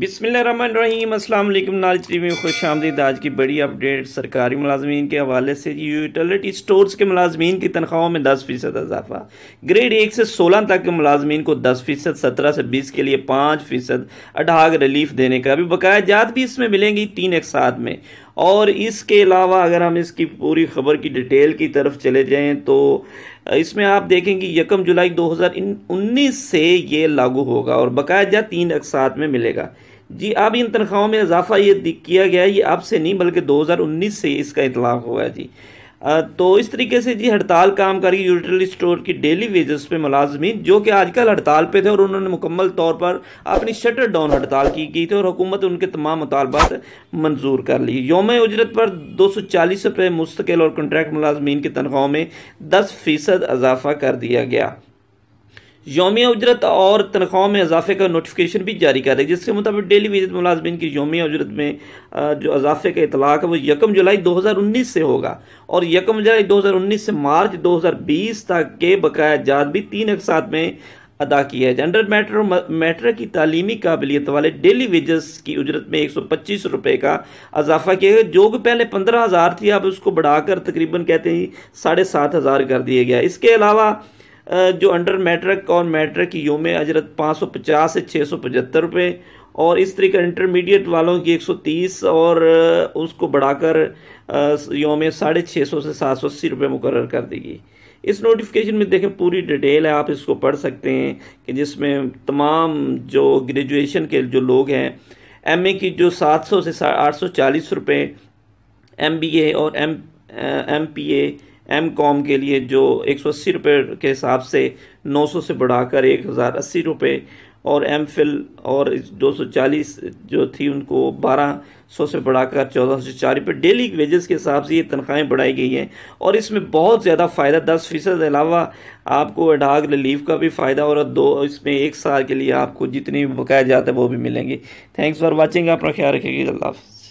बिसमीम अस्सलाम वालेकुम नाज टी में खुश आमदीद आज की बड़ी अपडेट सरकारी मुलाजमीन के हवाले से यूटिलिटी स्टोर्स के मुलाजमीन की तनख्वाहों में दस फ़ीसद इजाफा ग्रेड एक से सोलह तक के मुलाजमीन को दस फ़ीसद सत्रह से बीस के लिए पाँच फ़ीसद अडाग रिलीफ देने का भी बकाया जात भी इसमें मिलेंगी तीन एक साथ में और इसके अलावा अगर हम इसकी पूरी खबर की डिटेल की तरफ चले जाएं तो इसमें आप देखें कि यकम जुलाई 2019 से ये लागू होगा और बाकायदा तीन अकसात में मिलेगा जी अब इन तनख्वाहों में इजाफा ये किया गया है ये अब से नहीं बल्कि 2019 से इसका इतलाक हुआ है जी तो इस तरीके से जी हड़ताल काम करेगी यूटिलिटी स्टोर की डेली वेजेस पे मुलाजमी जो कि आजकल हड़ताल पे थे और उन्होंने मुकम्मल तौर पर अपनी शटर डाउन हड़ताल की की थी और हुकूमत उनके तमाम मुतालबात मंजूर कर ली योम उजरत पर दो सौ चालीस रुपये मुस्तकिल और कॉन्ट्रैक्ट मुलाजमीन की तनख्वाहों में दस फीसद इजाफा कर दिया गया योम उजरत और तनख्वाहों में इजाफे का नोटिफिकेशन भी जारी कर करेगी जिसके मुताबिक डेली वेजत मुलाजमन की योम उजरत में जो इजाफे का इतलाक है वो यकम जुलाई दो हज़ार उन्नीस से होगा और यकम जुलाई दो हज़ार उन्नीस से मार्च दो हज़ार बीस तक के बकाया जात भी तीन अकसात में अदा किया है जनरल मैटर मैटर की तालीमी काबिलियत वाले डेली वेजेस की उजरत में एक सौ पच्चीस रुपये का इजाफा किया गया जो कि पहले पंद्रह हज़ार थी अब उसको बढ़ाकर तकरीबन कहते हैं साढ़े सात हज़ार कर दिया गया इसके अलावा जो अंडर मैट्रिक और मैट्रिक योम अजरत पाँच सौ पचास से छः सौ पचहत्तर रुपये और इस तरीके इंटरमीडिएट वालों की 130 और उसको बढ़ाकर योम साढ़े छः सौ से सात सौ अस्सी रुपये मुकर कर देगी इस नोटिफिकेशन में देखें पूरी डिटेल है आप इसको पढ़ सकते हैं कि जिसमें तमाम जो ग्रेजुएशन के जो लोग हैं एमए की जो 700 से आठ सौ चालीस रुपये एम बी ए और M M P A M com के लिए जो एक सौ अस्सी रुपये के हिसाब से नौ सौ से बढ़ाकर एक हज़ार अस्सी रुपये और एम फिल और दो सौ चालीस जो थी उनको बारह सौ से बढ़ाकर चौदह सौ चार रुपये डेली वेजेस के हिसाब से ये तनख्वाहें बढ़ाई गई हैं और इसमें बहुत ज़्यादा फ़ायदा दस फीसद अलावा आपको एडाग रिलीफ का भी फ़ायदा और दो इसमें एक साल के लिए आपको जितने भी बकाया जाता है वो भी मिलेंगे थैंक्स फॉर वॉचिंग अपना ख्याल रखेगी अल्लाह हाफ़